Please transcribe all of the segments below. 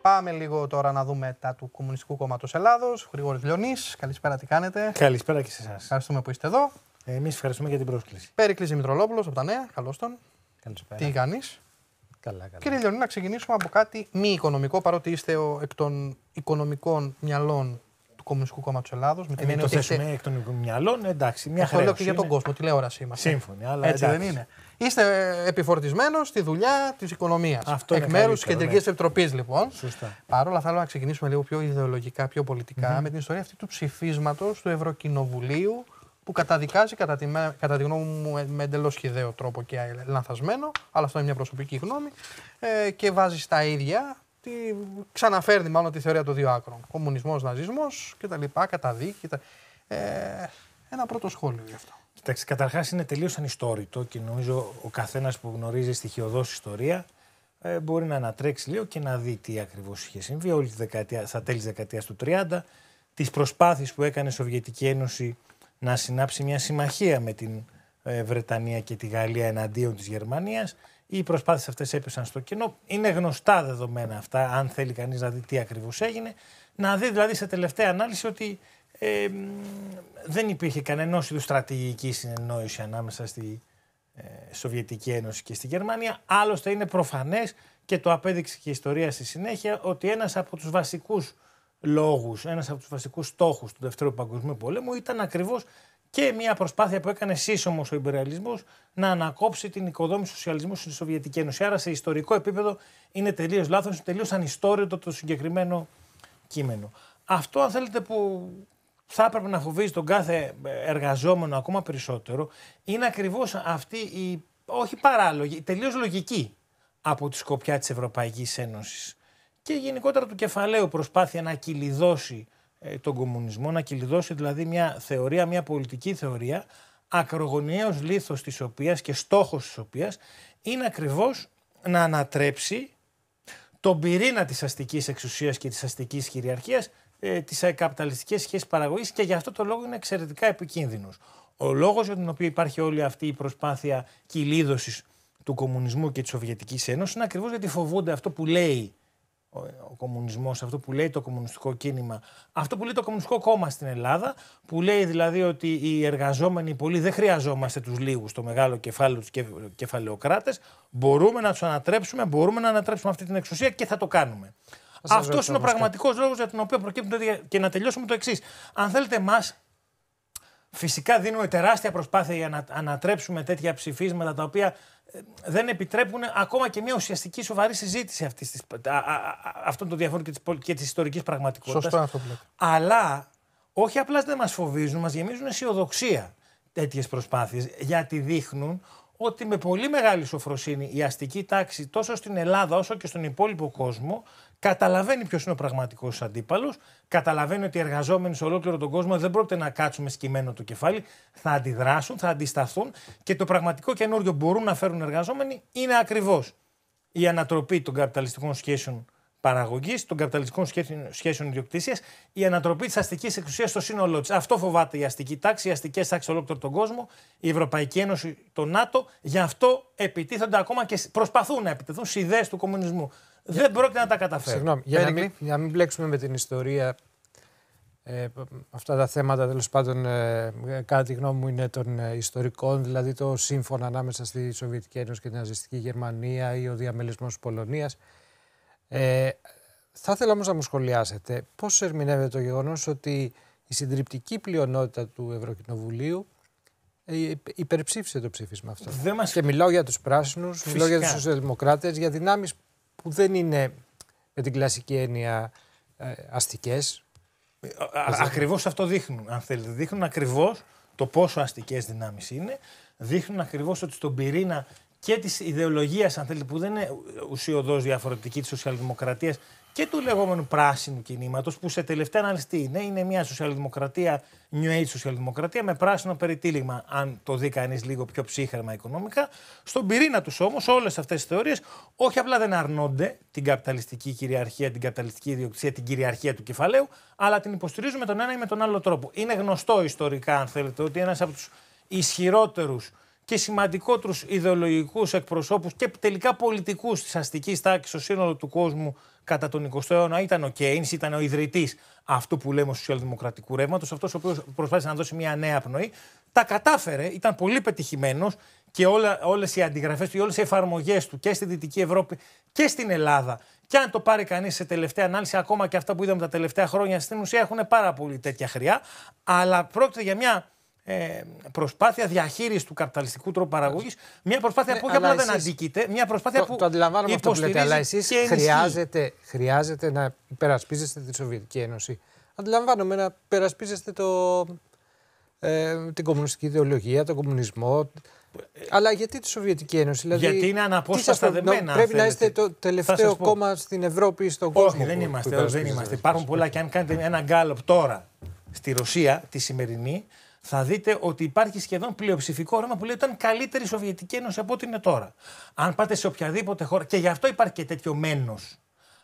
Πάμε λίγο τώρα να δούμε τα του Κομμουνιστικού Κόμματος Ελλάδος. Γρηγόρης Λιονής, καλησπέρα, τι κάνετε. Καλησπέρα και σε εσάς. Ευχαριστούμε που είστε εδώ. Ε, Εμείς ευχαριστούμε για την πρόσκληση. Περικλής Μητρολόπουλο από τα Νέα, καλώς τον. Καλησπέρα. Τι κάνεις. Καλά, καλά. Κύριε Λιονή, να ξεκινήσουμε από κάτι μη οικονομικό, παρότι είστε ο, εκ των οικονομικών μυαλών Κομμουνιστικού Κόμματος Ελλάδος. Με ε, την το θέσουμε εκ των μυαλών, ε, εντάξει, μια χαρά. Το λέω και για τον κόσμο, τηλεόραση είμαστε. Σύμφωνοι, αλλά έτσι δεν είναι. Είστε επιφορτισμένος στη δουλειά της οικονομίας. Εκ μέρους της Κεντρικής ναι. Επιτροπής, λοιπόν. Σωστά. Παρ' όλα αυτά, να ξεκινήσουμε λίγο πιο ιδεολογικά, πιο πολιτικα με την ιστορία αυτή του ψηφίσματος του Ευρωκοινοβουλίου που καταδικάζει κατά τη, γνώμη μου ε, με εντελώς χιδαίο τρόπο και λανθασμένο, αλλά αυτό είναι μια προσωπική γνώμη, και βάζει στα ίδια ξαναφέρνει μάλλον τη θεωρία των δύο άκρων. Κομμουνισμός, ναζισμός κτλ. Καταδίκη. Τα... Ε, ένα πρώτο σχόλιο γι' αυτό. Κοιτάξτε, καταρχάς είναι τελείως ανιστόρητο και νομίζω ο καθένας που γνωρίζει στοιχειοδός ιστορία ε, μπορεί να ανατρέξει λίγο και να δει τι ακριβώς είχε συμβεί όλη τη δεκαετία, στα τέλη της δεκαετίας του 30, τις προσπάθειες που έκανε η Σοβιετική Ένωση να συνάψει μια συμμαχία με την ε, Βρετανία και τη Γαλλία εναντίον της Γερμανίας οι προσπάθειες αυτές έπεσαν στο κοινό. Είναι γνωστά δεδομένα αυτά, αν θέλει κανείς να δει τι ακριβώς έγινε. Να δει δηλαδή σε τελευταία ανάλυση ότι δεν υπήρχε κανένα είδους στρατηγική συνεννόηση ανάμεσα στη ε, Σοβιετική Ένωση και στη Γερμανία. Άλλωστε είναι προφανές και το απέδειξε και η ιστορία στη συνέχεια ότι ένας από τους βασικούς λόγους, ένας από τους βασικούς στόχους του Δευτέρου Παγκοσμίου Πολέμου ήταν ακριβώς και μια προσπάθεια που έκανε σύσσωμος ο υπεραλισμό να ανακόψει την οικοδόμηση του σοσιαλισμού στη Σοβιετική Ένωση. Άρα σε ιστορικό επίπεδο είναι τελείως λάθος, είναι τελείως ανιστόριο το συγκεκριμένο κείμενο. Αυτό, αν θέλετε, που θα έπρεπε να φοβίζει τον κάθε εργαζόμενο ακόμα περισσότερο είναι ακριβώς αυτή η όχι παράλογη, τελείως λογική από τη σκοπιά της Ευρωπαϊκής Ένωσης και γενικότερα του κεφαλαίου προσπάθεια να κυλιδώσει ε, τον κομμουνισμό, να κυλιδώσει δηλαδή μια θεωρία, μια πολιτική θεωρία, ακρογωνιαίος λίθος της οποίας και στόχος της οποίας είναι ακριβώς να ανατρέψει τον πυρήνα της αστικής εξουσίας και της αστικής κυριαρχίας, ε, τις καπιταλιστικές σχέσεις παραγωγής και γι' αυτό το λόγο είναι εξαιρετικά επικίνδυνος. Ο λόγος για τον οποίο υπάρχει όλη αυτή η προσπάθεια κυλίδωσης του κομμουνισμού και της Σοβιετικής Ένωσης είναι ακριβώς γιατί φοβούνται αυτό που λέει ο κομμουνισμός, αυτό που λέει το κομμουνιστικό κίνημα, αυτό που λέει το κομμουνιστικό κόμμα στην Ελλάδα, που λέει δηλαδή ότι οι εργαζόμενοι πολλοί δεν χρειαζόμαστε τους λίγους στο μεγάλο κεφάλαιο τους κεφαλαιοκράτες, μπορούμε να τους ανατρέψουμε, μπορούμε να ανατρέψουμε αυτή την εξουσία και θα το κάνουμε. Αυτό είναι ο πραγματικός λόγος για τον οποίο προκύπτουν τέτοια Και να τελειώσουμε το εξής. Αν θέλετε, εμάς φυσικά δίνουμε τεράστια προσπάθεια για να ανατρέψουμε τέτοια ψηφίσματα τα οποία δεν επιτρέπουν ακόμα και μια ουσιαστική σοβαρή συζήτηση αυτών των διαφόρων και της και πραγματικότητα. ιστορικής Αλλά όχι απλά δεν μας φοβίζουν, μας γεμίζουν αισιοδοξία τέτοιες προσπάθειες γιατί δείχνουν ότι με πολύ μεγάλη σοφροσύνη η αστική τάξη τόσο στην Ελλάδα όσο και στον υπόλοιπο κόσμο καταλαβαίνει ποιος είναι ο πραγματικός αντίπαλος, καταλαβαίνει ότι οι εργαζόμενοι σε ολόκληρο τον κόσμο δεν πρόκειται να κάτσουμε σκημένο το κεφάλι, θα αντιδράσουν, θα αντισταθούν και το πραγματικό καινούριο που μπορούν να φέρουν εργαζόμενοι είναι ακριβώς η ανατροπή των καπιταλιστικών σχέσεων παραγωγής, των καπιταλιστικών σχέσεων ιδιοκτησίας, η ανατροπή της αστικής εξουσίας στο σύνολό της. Αυτό φοβάται η αστική τάξη, οι αστικές τάξεις ολόκληρο τον κόσμο, η Ευρωπαϊκή Ένωση, το ΝΑΤΟ. Γι' αυτό επιτίθενται ακόμα και προσπαθούν να επιτεθούν στις ιδέες του κομμουνισμού. Δεν πρόκειται να τα καταφέρουν. Συγγνώμη, για να μην, για μπλέξουμε με την ιστορία ε, αυτά τα θέματα τέλος πάντων, ε, κατά τη γνώμη μου, είναι των ε, ιστορικών, δηλαδή το σύμφωνο ανάμεσα στη Σοβιετική Ένωση και την Ναζιστική Γερμανία ή ο διαμελισμός Πολωνίας. Ε, θα ήθελα όμως να μου σχολιάσετε πώς ερμηνεύεται το γεγονός ότι η συντριπτική πλειονότητα του Ευρωκοινοβουλίου ε, υπερψήφισε το ψήφισμα αυτό. Δεν Και μιλάω για τους πράσινους, μιλάω για τους σοσιαλδημοκράτες, για δυνάμεις που δεν είναι με την κλασική έννοια ε, αστικές. Ε, ακριβώς αυτό δείχνουν, αν θέλετε. Δείχνουν ακριβώς το πόσο αστικές δυνάμεις είναι. Δείχνουν ακριβώς ότι στον πυρήνα και της ιδεολογίας, αν θέλετε, που δεν είναι ουσιοδός διαφορετική της σοσιαλδημοκρατίας και του λεγόμενου πράσινου κινήματος, που σε τελευταία ανάλυση τι είναι, είναι μια σοσιαλδημοκρατία, new age σοσιαλδημοκρατία, με πράσινο περιτύλιγμα, αν το δει κανείς λίγο πιο ψύχρεμα οικονομικά. Στον πυρήνα τους όμως, όλες αυτές τις θεωρίες όχι απλά δεν αρνώνται την καπιταλιστική κυριαρχία, την καπιταλιστική ιδιοκτησία, την κυριαρχία του κεφαλαίου, αλλά την υποστηρίζουν με τον ένα ή με τον άλλο τρόπο. Είναι γνωστό ιστορικά, αν θέλετε, ότι ένας από τους ισχυρότερους και σημαντικότερους ιδεολογικούς εκπροσώπους και τελικά πολιτικούς της αστικής τάξης στο σύνολο του κόσμου κατά τον 20ο αιώνα ήταν ο Κέιν, ήταν ο ιδρυτής αυτού που λέμε σοσιαλδημοκρατικού ρεύματος, αυτός ο οποίος προσπάθησε να δώσει μια νέα πνοή. Τα κατάφερε, ήταν πολύ πετυχημένος και όλες οι αντιγραφές του, όλες οι εφαρμογές του και στη Δυτική Ευρώπη και στην Ελλάδα. Και αν το πάρει κανείς σε τελευταία ανάλυση, ακόμα και αυτά που είδαμε τα τελευταία χρόνια στην ουσία έχουν πάρα πολύ τέτοια χρειά. Αλλά πρόκειται για μια ε, προσπάθεια διαχείρισης του καπιταλιστικού τρόπου παραγωγής. Μια προσπάθεια ναι, που όχι απλά δεν αντίκειται, μια προσπάθεια το, που. Το αντιλαμβάνομαι αυτό που λέτε, αλλά εσείς χρειάζεται, χρειάζεται να υπερασπίζεστε τη Σοβιετική Ένωση. Αντιλαμβάνομαι να υπερασπίζεστε το, ε, την κομμουνιστική ιδεολογία, τον κομμουνισμό. Αλλά γιατί τη Σοβιετική Ένωση, δηλαδή. Γιατί είναι αναπόσπαστα δεμένα. Πρέπει να είστε το τελευταίο κόμμα στην Ευρώπη, ή στον κόσμο. Όχι, δεν είμαστε. δεν είμαστε. Υπάρχουν πολλά. Και αν κάνετε ένα γκάλωπ τώρα στη Ρωσία, τη σημερινή, θα δείτε ότι υπάρχει σχεδόν πλειοψηφικό όραμα που λέει ότι ήταν καλύτερη η Σοβιετική Ένωση από ό,τι είναι τώρα. Αν πάτε σε οποιαδήποτε χώρα, και γι' αυτό υπάρχει και τέτοιο μένος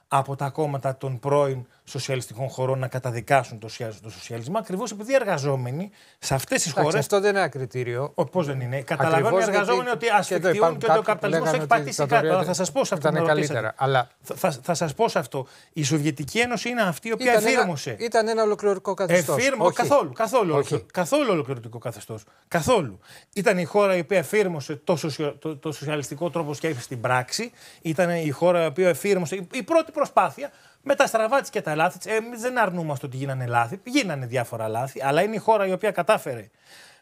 από τα κόμματα των πρώην σοσιαλιστικών χωρών να καταδικάσουν το, σοσιαλισμό, ακριβώς επειδή οι εργαζόμενοι σε αυτές τις χώρες. Αυτό δεν είναι ένα κριτήριο. Πώς δεν είναι. Καταλαβαίνουν οι εργαζόμενοι ότι ασφιχτιούν και ότι ο καπιταλισμό έχει πατήσει κάτι. Αλλά θα σας πω σε αυτό. Ήταν καλύτερα. Αλλά... Θα, θα σας πω σε αυτό. Η Σοβιετική Ένωση είναι αυτή η οποία ήταν εφήρμοσε. Ένα, ήταν ένα ολοκληρωτικό καθεστώς. Εφήρμο... Καθόλου. Καθόλου, Όχι. καθόλου ολοκληρωτικό καθεστώς. Καθόλου. Ήταν η χώρα η οποία εφήρμοσε το, το σοσιαλιστικό τρόπο σκέψης στην πράξη. Ήταν η χώρα η οποία εφήρμοσε. Η πρώτη προσπάθεια με τα στραβά τη και τα λάθη της. Εμείς δεν αρνούμαστε ότι γίνανε λάθη. Γίνανε διάφορα λάθη, αλλά είναι η χώρα η οποία κατάφερε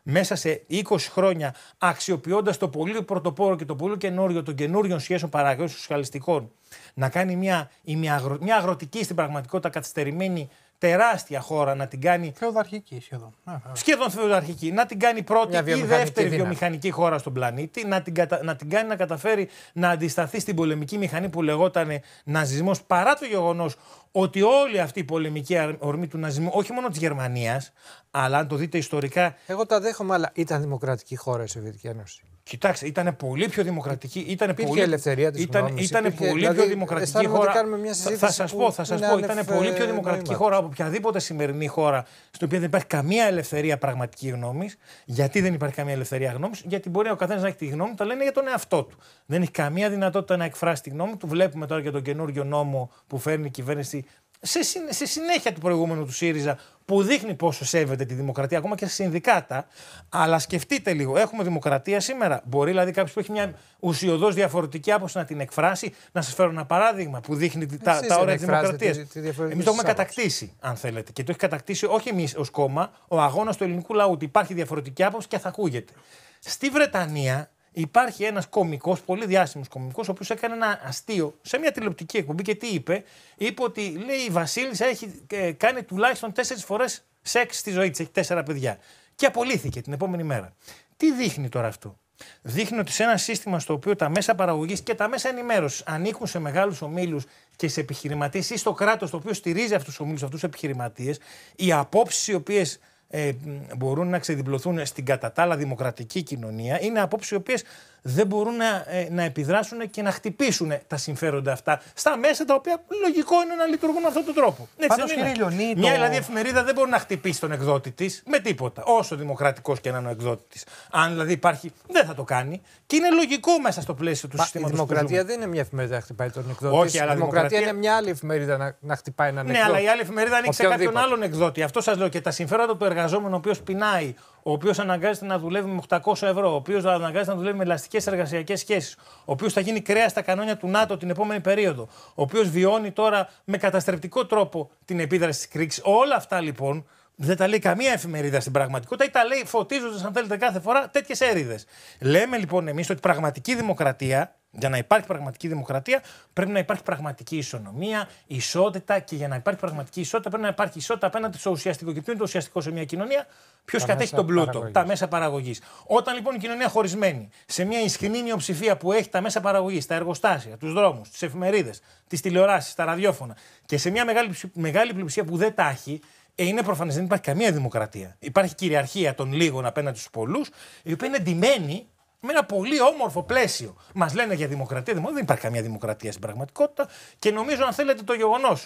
μέσα σε 20 χρόνια, αξιοποιώντας το πολύ πρωτοπόρο και το πολύ καινούριο των καινούριων σχέσεων παραγωγή σοσιαλιστικών, να κάνει μια, μια, αγροτική στην πραγματικότητα καθυστερημένη τεράστια χώρα να την κάνει. Θεοδαρχική σχεδόν. Ναι, σχεδόν θεοδαρχική. Να την κάνει πρώτη ή δεύτερη βιομηχανική χώρα στον πλανήτη. Να την, κατα... να την κάνει να καταφέρει να αντισταθεί στην πολεμική μηχανή που λεγόταν Ναζισμός. Παρά το γεγονός ότι όλη αυτή η πολεμική ορμή του Ναζισμού, όχι μόνο της Γερμανίας, αλλά αν το δείτε ιστορικά. Εγώ τα δέχομαι, αλλά ήταν δημοκρατική χώρα η Σοβιετική Ένωση. Κοιτάξτε, ήταν πολύ πιο δημοκρατική. Ήταν πολύ... ελευθερία της Ήταν, ήταν πολύ δηλαδή, πιο δημοκρατική χώρα. Κάνουμε μια θα σα πω, θα σας πω. Ήταν πολύ πιο δημοκρατική χώρα από οποιαδήποτε σημερινή χώρα στην οποία δεν υπάρχει καμία ελευθερία πραγματική γνώμης. Γιατί δεν υπάρχει καμία ελευθερία γνώμης, Γιατί μπορεί ο καθένας να έχει τη γνώμη τα λένε για τον εαυτό του. Δεν έχει καμία δυνατότητα να εκφράσει τη γνώμη του. Βλέπουμε τώρα και τον καινούριο νόμο που φέρνει η κυβέρνηση σε, σε συνέχεια του προηγούμενου του ΣΥΡΙΖΑ που δείχνει πόσο σέβεται τη δημοκρατία, ακόμα και σε συνδικάτα. Αλλά σκεφτείτε λίγο, έχουμε δημοκρατία σήμερα. Μπορεί δηλαδή κάποιος που έχει μια ουσιοδός διαφορετική άποψη να την εκφράσει. Να σας φέρω ένα παράδειγμα που δείχνει τα, τα όρια τη δημοκρατία. Εμείς το έχουμε κατακτήσει, αν θέλετε. Και το έχει κατακτήσει όχι εμείς ως κόμμα, ο αγώνας του ελληνικού λαού. Ότι υπάρχει διαφορετική άποψη και θα ακούγεται. Στη Βρετανία υπάρχει ένας κωμικό, πολύ διάσημος κωμικό, ο οποίος έκανε ένα αστείο σε μια τηλεοπτική εκπομπή και τι είπε. Είπε ότι λέει η Βασίλισσα έχει ε, κάνει τουλάχιστον τέσσερις φορές σεξ στη ζωή της. Έχει τέσσερα παιδιά. Και απολύθηκε την επόμενη μέρα. Τι δείχνει τώρα αυτό. Δείχνει ότι σε ένα σύστημα στο οποίο τα μέσα παραγωγής και τα μέσα ενημέρωσης ανήκουν σε μεγάλους ομίλους και σε επιχειρηματίες ή στο κράτος το οποίο στηρίζει αυτούς τους ομίλους, αυτούς τους επιχειρηματίες, οι απόψεις οι οποίες ε, μπορούν να ξεδιπλωθούν στην κατά τα άλλα δημοκρατική κοινωνία είναι απόψεις οι οποίες δεν μπορούν ε, να, επιδράσουν και να χτυπήσουν τα συμφέροντα αυτά στα μέσα τα οποία λογικό είναι να λειτουργούν με αυτόν τον τρόπο. Πάντως κύριε Λιονί, Μια δηλαδή εφημερίδα δεν μπορεί να χτυπήσει τον εκδότη της με τίποτα, όσο δημοκρατικός και να είναι ο εκδότη της. Αν δηλαδή υπάρχει, δεν θα το κάνει και είναι λογικό μέσα στο πλαίσιο του συστήματο. Η δημοκρατία δεν είναι μια εφημερίδα να χτυπάει τον εκδότη. Όχι, αλλά η δημοκρατία είναι μια άλλη εφημερίδα να, να χτυπάει έναν εκδότη. Ναι, αλλά η άλλη εφημερίδα ανοίξει κάποιον άλλον εκδότη. Αυτό σας λέω και τα συμφέροντα του εργαζόμενου, ο οποίος πεινάει, ο οποίος αναγκάζεται να δουλεύει με 800 ευρώ, ο οποίος αναγκάζεται να δουλεύει με ελαστικές εργασιακές σχέσεις, ο οποίος θα γίνει κρέας στα κανόνια του ΝΑΤΟ την επόμενη περίοδο, ο οποίος βιώνει τώρα με καταστρεπτικό τρόπο την επίδραση της κρίξη, Όλα αυτά λοιπόν δεν τα λέει καμία εφημερίδα στην πραγματικότητα ή τα λέει φωτίζοντας, αν θέλετε, κάθε φορά τέτοιες έρηδες. Λέμε λοιπόν εμείς ότι πραγματική δημοκρατία για να υπάρχει πραγματική δημοκρατία πρέπει να υπάρχει πραγματική ισονομία, ισότητα και για να υπάρχει πραγματική ισότητα πρέπει να υπάρχει ισότητα απέναντι στο ουσιαστικό. Και ποιο είναι το ουσιαστικό σε μια κοινωνία, ποιος κατέχει τον πλούτο, τα μέσα παραγωγής. Όταν λοιπόν η κοινωνία χωρισμένη σε μια ισχυρή μειοψηφία που έχει τα μέσα παραγωγής, τα εργοστάσια, τους δρόμους, τις εφημερίδες, τις τηλεοράσεις, τα ραδιόφωνα και σε μια μεγάλη, μεγάλη πλειοψηφία που δεν τα έχει, ε, είναι προφανές δεν υπάρχει καμία δημοκρατία. Υπάρχει κυριαρχία των λίγων απέναντι στους πολλούς, η οποία είναι εντυμένη με ένα πολύ όμορφο πλαίσιο. Μας λένε για δημοκρατία, δημοκρατία. Δεν υπάρχει καμία δημοκρατία στην πραγματικότητα. Και νομίζω, αν θέλετε, το γεγονός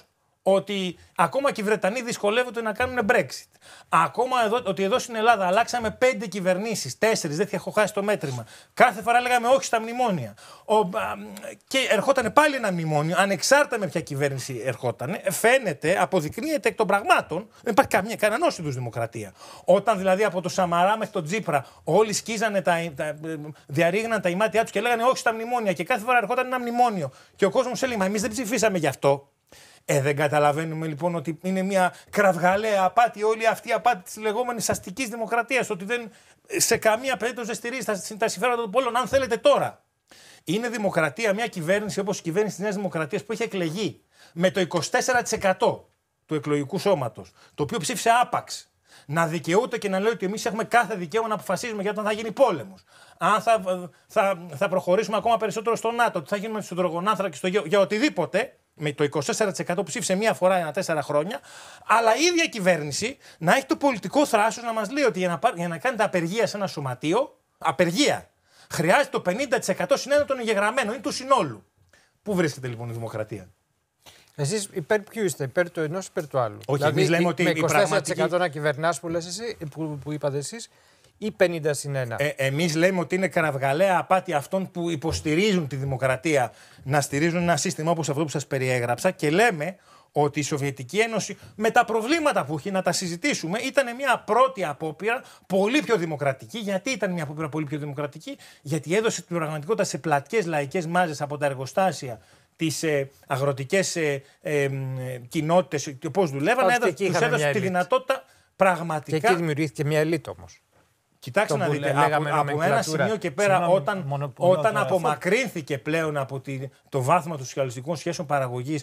ότι ακόμα και οι Βρετανοί δυσκολεύονται να κάνουν Brexit. Ακόμα εδώ, ότι εδώ στην Ελλάδα αλλάξαμε πέντε κυβερνήσεις, τέσσερις, δεν έχω χάσει το μέτρημα. Κάθε φορά λέγαμε όχι στα μνημόνια. Ο, και ερχόταν πάλι ένα μνημόνιο, ανεξάρτητα με ποια κυβέρνηση ερχόταν. Φαίνεται, αποδεικνύεται εκ των πραγμάτων, δεν υπάρχει καμία κανένα είδου δημοκρατία. Όταν δηλαδή από το Σαμαρά μέχρι τον Τζίπρα όλοι σκίζανε, τα, τα, διαρρήγναν τα ημάτια τους και λέγανε όχι στα μνημόνια. Και κάθε φορά ερχόταν ένα μνημόνιο. Και ο κόσμος έλεγε Μα εμείς δεν ψηφίσαμε γι' αυτό. Ε, δεν καταλαβαίνουμε λοιπόν ότι είναι μια κραυγαλαία απάτη όλη αυτή η απάτη της λεγόμενης αστικής δημοκρατίας. Ότι δεν, σε καμία περίπτωση δεν στηρίζει τα συμφέροντα των πόλων, αν θέλετε τώρα. Είναι δημοκρατία μια κυβέρνηση όπως η κυβέρνηση της Νέας Δημοκρατίας που έχει εκλεγεί με το 24% του εκλογικού σώματος, το οποίο ψήφισε άπαξ να δικαιούται και να λέει ότι εμείς έχουμε κάθε δικαίωμα να αποφασίζουμε για το αν θα γίνει πόλεμος. Αν θα, θα, θα προχωρήσουμε ακόμα περισσότερο στο ΝΑΤΟ, τι θα γίνουμε στου και στο, για οτιδήποτε με το 24% ψήφισε μία φορά ένα τέσσερα χρόνια, αλλά η ίδια κυβέρνηση να έχει το πολιτικό θράσος να μας λέει ότι για να, για να κάνετε απεργία σε ένα σωματείο, απεργία, χρειάζεται το 50% συνένα των εγγεγραμμένων ή του συνόλου. Πού βρίσκεται λοιπόν η δημοκρατία. Εσείς υπέρ ποιου είστε, υπέρ του ενός, υπέρ του άλλου. Όχι, δηλαδή, εμείς λέμε ότι. Με 24% να κυβερνάς που, που, που είπατε εσείς, ή 50 συν 1. Ε, Εμείς λέμε ότι είναι κραυγαλαία απάτη αυτών που υποστηρίζουν τη δημοκρατία να στηρίζουν ένα σύστημα όπως αυτό που σας περιέγραψα και λέμε ότι η Σοβιετική Ένωση με τα προβλήματα που έχει να τα συζητήσουμε ήταν μια πρώτη απόπειρα πολύ πιο δημοκρατική. Γιατί ήταν μια απόπειρα πολύ πιο δημοκρατική, Γιατί έδωσε την πραγματικότητα σε πλατιέ λαϊκές μάζες από τα εργοστάσια τις ε, αγροτικές ε, ε, κοινότητε και πώ δουλεύαν. Έδωσε, έδωσε τη δυνατότητα πραγματικά. Και εκεί δημιουργήθηκε μια ελίτ όμως. Κοιτάξτε να δείτε, από, από ένα σημείο και πέρα, όταν, όταν απομακρύνθηκε πλέον από το βάθμα των σοσιαλιστικών σχέσεων παραγωγής,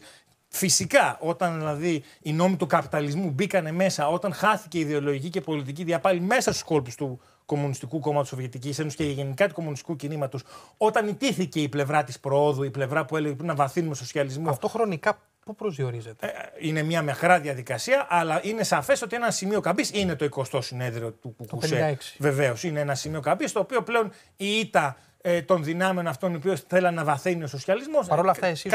φυσικά όταν δηλαδή οι νόμοι του καπιταλισμού μπήκανε μέσα, όταν χάθηκε η ιδεολογική και πολιτική διαπάλη μέσα στους κόλπους του, Κομμουνιστικού Κόμματος Σοβιετικής Ένωσης και γενικά του κομμουνιστικού κινήματος, όταν ιτήθηκε η πλευρά της προόδου, η πλευρά που έλεγε να βαθύνουμε σοσιαλισμό. Αυτό χρονικά πού προσδιορίζεται. Ε, είναι μια μεχρά διαδικασία, αλλά είναι σαφές ότι ένα σημείο καμπής είναι το 20ο συνέδριο του Κουκουσέ. Βεβαίως, είναι ένα σημείο καμπής, το οποίο πλέον η ήττα ε, των δυνάμεων αυτών οι οποίοι θέλαν να βαθυνει ο σοσιαλισμός. Παρ' όλα ε, αυτά, εσείς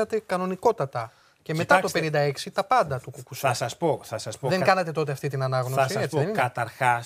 ω κανονικότατα και μετά το 56 τα πάντα του Κουκουσά. Θα σας πω, θα σας πω. Δεν κάνατε τότε αυτή την ανάγνωση. Θα σας πω, Καταρχά,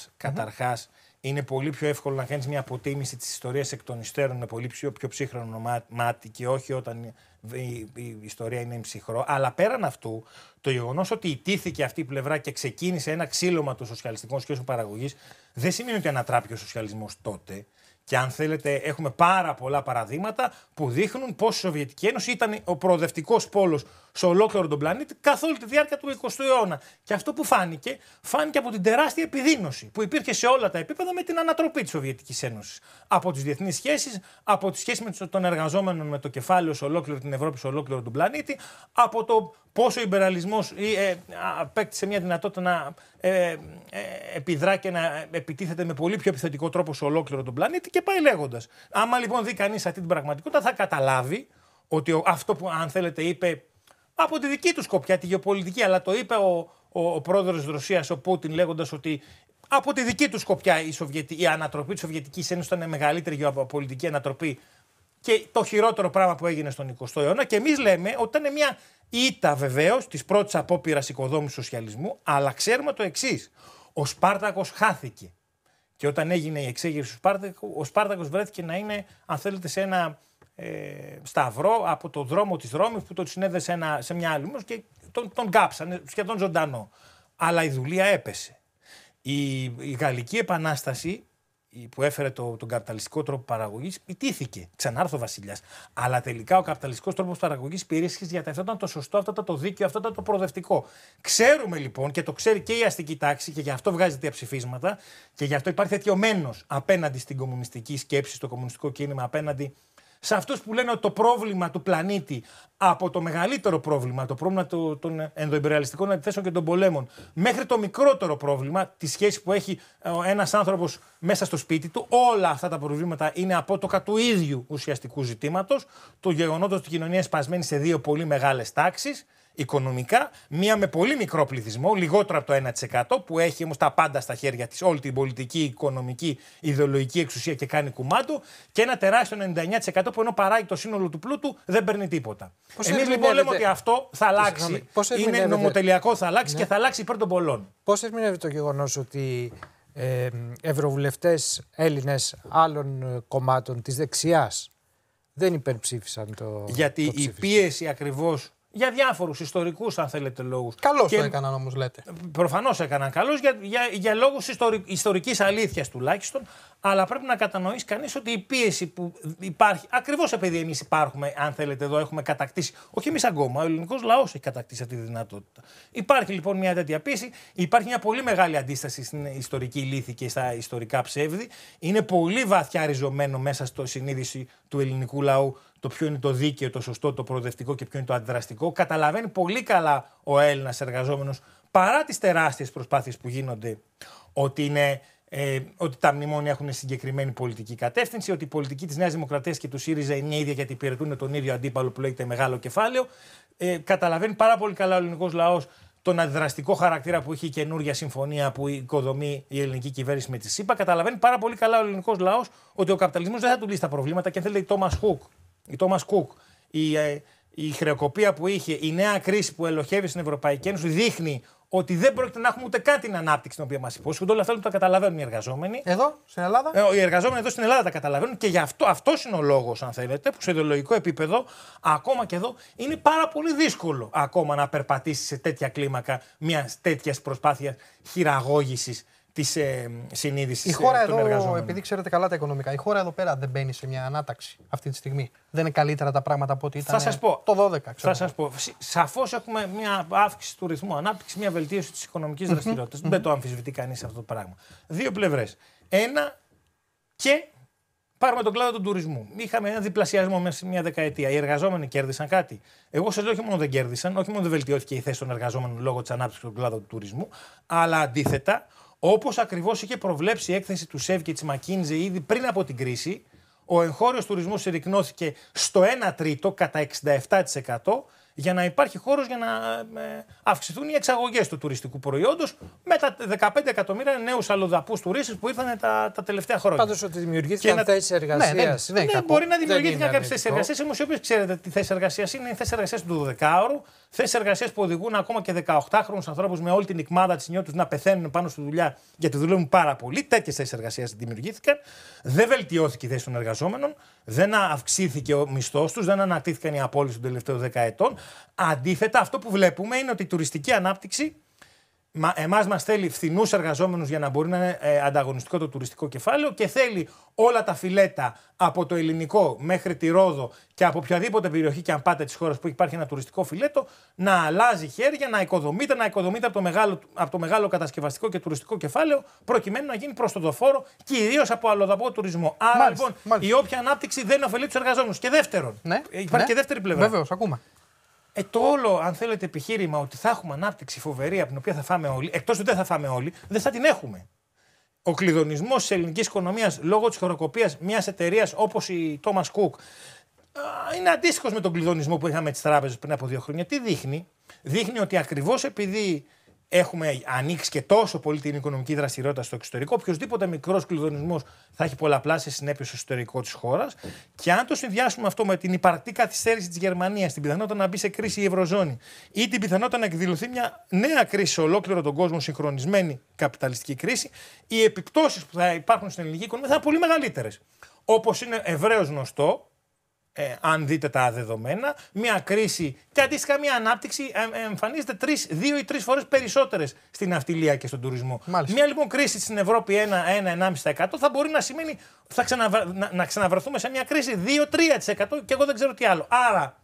ειναι είναι πολύ πιο εύκολο να κάνεις μια αποτίμηση της ιστορίας εκ των υστέρων με πολύ πιο, πιο ψύχρονο μάτι και όχι όταν η, ιστορία είναι ψυχρό. Αλλά πέραν αυτού, το γεγονός ότι ιτήθηκε αυτή η πλευρά και ξεκίνησε ένα ξύλωμα των σοσιαλιστικών σχέσεων παραγωγής δεν σημαίνει ότι ανατράπηκε ο σοσιαλισμός τότε. Και αν θέλετε, έχουμε πάρα πολλά παραδείγματα που δείχνουν πώς η Σοβιετική Ένωση ήταν ο προοδευτικός πόλος σε ολόκληρο τον πλανήτη καθ' όλη τη διάρκεια του 20ου αιώνα. Και αυτό που φάνηκε, φάνηκε από την τεράστια επιδείνωση που υπήρχε σε όλα τα επίπεδα με την ανατροπή της Σοβιετικής Ένωσης. Από τις διεθνείς σχέσεις, από τις σχέσεις με των εργαζόμενων με το κεφάλαιο σε ολόκληρη την Ευρώπη, σε ολόκληρο τον πλανήτη, από το πόσο ο υπεραλισμός ε, απέκτησε μια δυνατότητα να ε, ε, επιδρά και να επιτίθεται με πολύ πιο επιθετικό τρόπο σε ολόκληρο τον πλανήτη και πάει λέγοντας. Άμα λοιπόν δει κανείς αυτή την πραγματικότητα, θα καταλάβει ότι αυτό που, αν θέλετε, είπε από τη δική του σκοπιά, τη γεωπολιτική, αλλά το είπε ο, ο, ο πρόεδρος της Ρωσίας, ο Πούτιν, λέγοντας ότι από τη δική του σκοπιά η, η ανατροπή της Σοβιετικής Ένωσης ήταν μεγαλύτερη γεωπολιτική ανατροπή και το χειρότερο πράγμα που έγινε στον 20ο αιώνα. Και εμείς λέμε ότι ήταν μια ήττα βεβαίως της πρώτης απόπειρας οικοδόμησης σοσιαλισμού, αλλά ξέρουμε το εξής. Ο Σπάρτακος χάθηκε. Και όταν έγινε η εξέγερση του Σπάρτακου, ο Σπάρτακος βρέθηκε να είναι, αν θέλετε, σε ένα ε, σταυρό από το δρόμο της Ρώμης που τον συνέδεσε σε, σε μια άλλη και τον, τον κάψανε σχεδόν ζωντανό. Αλλά η δουλεία έπεσε. η Γαλλική Επανάσταση που έφερε το, τον καπιταλιστικό τρόπο παραγωγής, ιτήθηκε. Ξανάρθω ο βασιλιάς. Αλλά τελικά ο καπιταλιστικός τρόπος παραγωγής πήρε γιατί αυτό ήταν το σωστό, αυτό ήταν το δίκαιο, αυτό ήταν το προοδευτικό. Ξέρουμε λοιπόν και το ξέρει και η αστική τάξη και γι' αυτό βγάζει τέτοια ψηφίσματα και γι' αυτό υπάρχει θετιωμένο απέναντι στην κομμουνιστική σκέψη, στο κομμουνιστικό κίνημα, απέναντι σε αυτούς που λένε ότι το πρόβλημα του πλανήτη από το μεγαλύτερο πρόβλημα, το πρόβλημα των ενδοεμπεριαλιστικών αντιθέσεων και των πολέμων, μέχρι το μικρότερο πρόβλημα, τη σχέση που έχει ε, ένας άνθρωπος μέσα στο σπίτι του, όλα αυτά τα προβλήματα είναι απότοκα του ίδιου ουσιαστικού ζητήματος, το γεγονότος ότι η κοινωνία είναι σπασμένη σε δύο πολύ μεγάλες τάξεις οικονομικά, μία με πολύ μικρό πληθυσμό, λιγότερο από το 1%, που έχει όμως τα πάντα στα χέρια της, όλη την πολιτική, οικονομική, ιδεολογική εξουσία και κάνει κουμάντο, και ένα τεράστιο 99% που ενώ παράγει το σύνολο του πλούτου δεν παίρνει τίποτα. Εμείς λοιπόν λέμε ότι αυτό θα αλλάξει. Είναι νομοτελειακό, θα αλλάξει και ναι. θα αλλάξει υπέρ των πολλών. Πώς ερμηνεύεται το γεγονός ότι ε, ευρωβουλευτές Έλληνες άλλων ε, κομμάτων της δεξιάς δεν υπερψήφισαν το Γιατί το η πίεση ακριβώς για διάφορους ιστορικούς, αν θέλετε, λόγους. Καλώς το έκαναν όμως, λέτε. Προφανώς έκαναν καλώ για, για, για λόγους ιστορικής αλήθειας τουλάχιστον. Αλλά πρέπει να κατανοήσει κανείς ότι η πίεση που υπάρχει, ακριβώς επειδή εμείς υπάρχουμε, αν θέλετε, εδώ έχουμε κατακτήσει. Όχι εμείς ακόμα, ο ελληνικός λαός έχει κατακτήσει αυτή τη δυνατότητα. Υπάρχει λοιπόν μια τέτοια πίεση, υπάρχει μια πολύ μεγάλη αντίσταση στην ιστορική λύθη και στα ιστορικά ψεύδη. Είναι πολύ βαθιά ριζωμένο μέσα στο συνείδηση του ελληνικού λαού το ποιο είναι το δίκαιο, το σωστό, το προοδευτικό και ποιο είναι το αντιδραστικό. Καταλαβαίνει πολύ καλά ο Έλληνας εργαζόμενος παρά τις τεράστιες προσπάθειες που γίνονται ότι είναι ε, ότι τα μνημόνια έχουν συγκεκριμένη πολιτική κατεύθυνση, ότι η πολιτική της Νέας Δημοκρατίας και του ΣΥΡΙΖΑ είναι ίδια γιατί υπηρετούν τον ίδιο αντίπαλο που λέγεται μεγάλο κεφάλαιο. Ε, καταλαβαίνει πάρα πολύ καλά ο ελληνικός λαός τον αντιδραστικό χαρακτήρα που έχει η καινούργια συμφωνία που οικοδομεί η ελληνική κυβέρνηση με τη ΣΥΠΑ. Καταλαβαίνει πάρα πολύ καλά ο ελληνικός λαός ότι ο καπιταλισμός δεν θα του λύσει τα προβλήματα και αν θέλετε η Τόμα Κουκ, η, Cook, ε, η χρεοκοπία που είχε, η νέα κρίση που ελοχεύει στην Ευρωπαϊκή Ένωση δείχνει ότι δεν πρόκειται να έχουμε ούτε καν την ανάπτυξη την οποία μας υπόσχονται. Όλα αυτά που τα καταλαβαίνουν οι εργαζόμενοι. Εδώ, στην Ελλάδα. Ε, οι εργαζόμενοι εδώ στην Ελλάδα τα καταλαβαίνουν και γι' αυτό αυτός είναι ο λόγος, αν θέλετε, που σε ιδεολογικό επίπεδο, ακόμα και εδώ, είναι πάρα πολύ δύσκολο ακόμα να περπατήσεις σε τέτοια κλίμακα μιας τέτοιας προσπάθειας χειραγώγησης της ε, συνείδησης Η χώρα ε, εδώ, εργαζόμενων. επειδή ξέρετε καλά τα οικονομικά, η χώρα εδώ πέρα δεν μπαίνει σε μια ανάταξη αυτή τη στιγμή. Δεν είναι καλύτερα τα πράγματα από ό,τι ήταν θα σας πω, το 12. Θα σας πω. Σαφώς έχουμε μια αύξηση του ρυθμού ανάπτυξης, μια βελτίωση της οικονομικής δραστηριότητα. Mm-hmm. Δεν το αμφισβητεί κανείς αυτό το πράγμα. Δύο πλευρές. Ένα και Πάρουμε τον κλάδο του τουρισμού. Είχαμε ένα διπλασιασμό μέσα σε μια δεκαετία. Οι εργαζόμενοι κέρδισαν κάτι. Εγώ σας λέω όχι μόνο δεν κέρδισαν, όχι μόνο δεν βελτιώθηκε η θέση των εργαζόμενων λόγω της ανάπτυξης του κλάδου του τουρισμού, αλλά αντίθετα Όπως ακριβώς είχε προβλέψει η έκθεση του ΣΕΒ και της Μακίνζε ήδη πριν από την κρίση, ο εγχώριος τουρισμός συρρυκνώθηκε στο 1 τρίτο κατά 67% για να υπάρχει χώρος για να ε, αυξηθούν οι εξαγωγές του τουριστικού προϊόντος με τα 15 εκατομμύρια νέους αλλοδαπούς τουρίστες που ήρθαν τα, τα τελευταία χρόνια. Πάντως ότι δημιουργήθηκαν να... θέσει ναι, εργασίας. Ναι, ναι, δεν, ναι, ναι, μπορεί να δημιουργήθηκαν κάποιε θέσει εργασίας, όμως οι οποίε ξέρετε τι θέσει εργασίας είναι. Είναι θέσει εργασίας του 12 ου θέσει εργασίας που οδηγούν ακόμα και 18χρονου ανθρώπους με όλη την εκμάδα της νιώτους να πεθαίνουν πάνω στη δουλειά γιατί δουλεύουν πάρα πολύ. Τέτοιες θέσεις εργασίας δημιουργήθηκαν. Δεν βελτιώθηκε η θέση των εργαζόμενων, δεν αυξήθηκε ο μισθός τους, δεν ανακτήθηκαν οι απόλυτε των τελευταίων ετών. Αντίθετα, αυτό που βλέπουμε είναι ότι η τουριστική ανάπτυξη Εμάς μας θέλει φθηνούς εργαζόμενους για να μπορεί να είναι ε, ανταγωνιστικό το τουριστικό κεφάλαιο και θέλει όλα τα φιλέτα από το ελληνικό μέχρι τη Ρόδο και από οποιαδήποτε περιοχή και αν πάτε της χώρας που υπάρχει ένα τουριστικό φιλέτο να αλλάζει χέρια, να οικοδομείται, να οικοδομείται από το μεγάλο, από το μεγάλο κατασκευαστικό και τουριστικό κεφάλαιο προκειμένου να γίνει προς το κυρίως από αλλοδαπό τουρισμό. Άρα λοιπόν η όποια ανάπτυξη δεν ωφελεί τους εργαζόμενους. Και δεύτερον, ναι, υπάρχει ναι. και δεύτερη πλευρά. Βεβαίως, ακούμε. Ε, το όλο, αν θέλετε, επιχείρημα ότι θα έχουμε ανάπτυξη φοβερή από την οποία θα φάμε όλοι, εκτός ότι δεν θα φάμε όλοι, δεν θα την έχουμε. Ο κλειδονισμός της ελληνικής οικονομίας λόγω της χωροκοπίας μιας εταιρείας όπως η Thomas Cook είναι αντίστοιχος με τον κλειδονισμό που είχαμε τις τράπεζες πριν από δύο χρόνια. Τι δείχνει, δείχνει ότι ακριβώς επειδή έχουμε ανοίξει και τόσο πολύ την οικονομική δραστηριότητα στο εξωτερικό. Οποιοδήποτε μικρός κλειδονισμός θα έχει σε συνέπειες στο εσωτερικό της χώρας. Και αν το συνδυάσουμε αυτό με την υπαρκτή καθυστέρηση της Γερμανίας, την πιθανότητα να μπει σε κρίση η Ευρωζώνη ή την πιθανότητα να εκδηλωθεί μια νέα κρίση σε ολόκληρο τον κόσμο, συγχρονισμένη καπιταλιστική κρίση, οι επιπτώσεις που θα υπάρχουν στην ελληνική οικονομία θα είναι πολύ μεγαλύτερες. Όπως είναι ευρέως γνωστό, ε, αν δείτε τα δεδομένα, μια κρίση και αντίστοιχα μια ανάπτυξη ε, εμφανίζεται τρεις, δύο ή τρεις φορές περισσότερες στην ναυτιλία και στον τουρισμό. Μια λοιπόν κρίση στην Ευρώπη 1-1,5% θα μπορεί να σημαίνει θα να, να ξαναβρεθούμε σε μια κρίση 2-3% και εγώ δεν ξέρω τι άλλο. Άρα,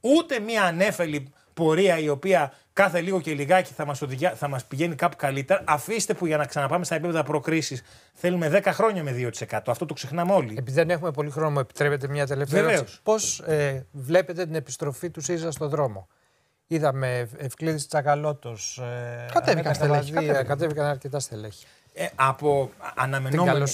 ούτε μια ανέφελη πορεία η οποία κάθε λίγο και λιγάκι θα μας μας πηγαίνει κάπου καλύτερα. Αφήστε που για να ξαναπάμε στα επίπεδα προκρίση θέλουμε 10 χρόνια με 2%. Αυτό το ξεχνάμε όλοι. Επειδή δεν έχουμε πολύ χρόνο, μου επιτρέπετε μια τελευταία ερώτηση. Πώς ε, βλέπετε την επιστροφή του ΣΥΖΑ στον δρόμο. Είδαμε Ευκλήδης Τσακαλώτος. Ε, κατέβηκαν Κατέβηκαν αρκετά στελέχη. Ε, από αναμενόμενη.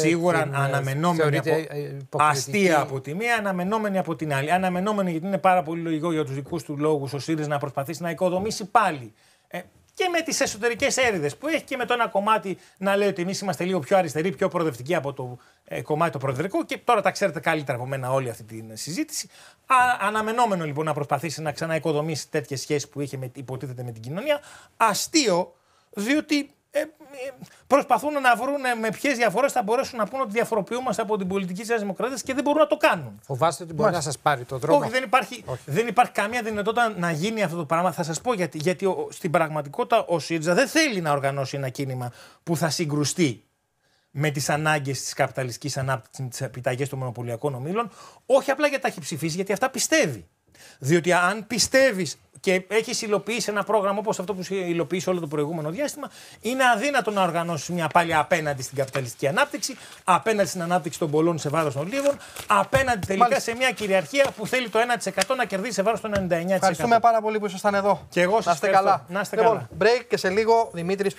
Σίγουρα την, ε, αναμενόμενη από, ε, αστεία από τη μία, αναμενόμενη από την άλλη. Αναμενόμενη γιατί είναι πάρα πολύ λογικό για τους δικούς του λόγους ο ΣΥΡΙΖΑ να προσπαθήσει να οικοδομήσει πάλι. Ε, και με τις εσωτερικές έρηδες που έχει και με το ένα κομμάτι να λέει ότι εμείς είμαστε λίγο πιο αριστεροί, πιο προοδευτικοί από το ε, κομμάτι το προεδρικό. Και τώρα τα ξέρετε καλύτερα από μένα όλη αυτή τη συζήτηση. αναμενόμενο λοιπόν να προσπαθήσει να ξαναοικοδομήσει τέτοιες σχέσεις που είχε με, υποτίθεται με την κοινωνία. Αστείο, διότι προσπαθούν να βρουν με ποιες διαφορές θα μπορέσουν να πούνε ότι διαφοροποιούμαστε από την πολιτική της Δημοκρατίας και δεν μπορούν να το κάνουν. Φοβάστε ότι μπορεί να σας πάρει το δρόμο. Όχι, δεν υπάρχει, δεν υπάρχει καμία δυνατότητα να γίνει αυτό το πράγμα. Θα σας πω γιατί. Γιατί ο, στην πραγματικότητα ο ΣΥΡΙΖΑ δεν θέλει να οργανώσει ένα κίνημα που θα συγκρουστεί με τις ανάγκες της καπιταλιστικής ανάπτυξης, με τις επιταγές των μονοπωλιακών ομήλων. Όχι απλά γιατί τα έχει ψηφίσει, γιατί αυτά πιστεύει. Διότι αν πιστεύεις και έχεις υλοποιήσει ένα πρόγραμμα όπως αυτό που σου υλοποιήσει όλο το προηγούμενο διάστημα, είναι αδύνατο να οργανώσεις μια πάλι απέναντι στην καπιταλιστική ανάπτυξη, απέναντι στην ανάπτυξη των πολλών σε βάρος των λίγων, απέναντι τελικά Μάλιστα. σε μια κυριαρχία που θέλει το 1% να κερδίσει σε βάρος των 99%. Ευχαριστούμε πάρα πολύ που ήσασταν εδώ. Και εγώ σας καλά. Να είστε λοιπόν, καλά. Break και σε λίγο Δημήτρης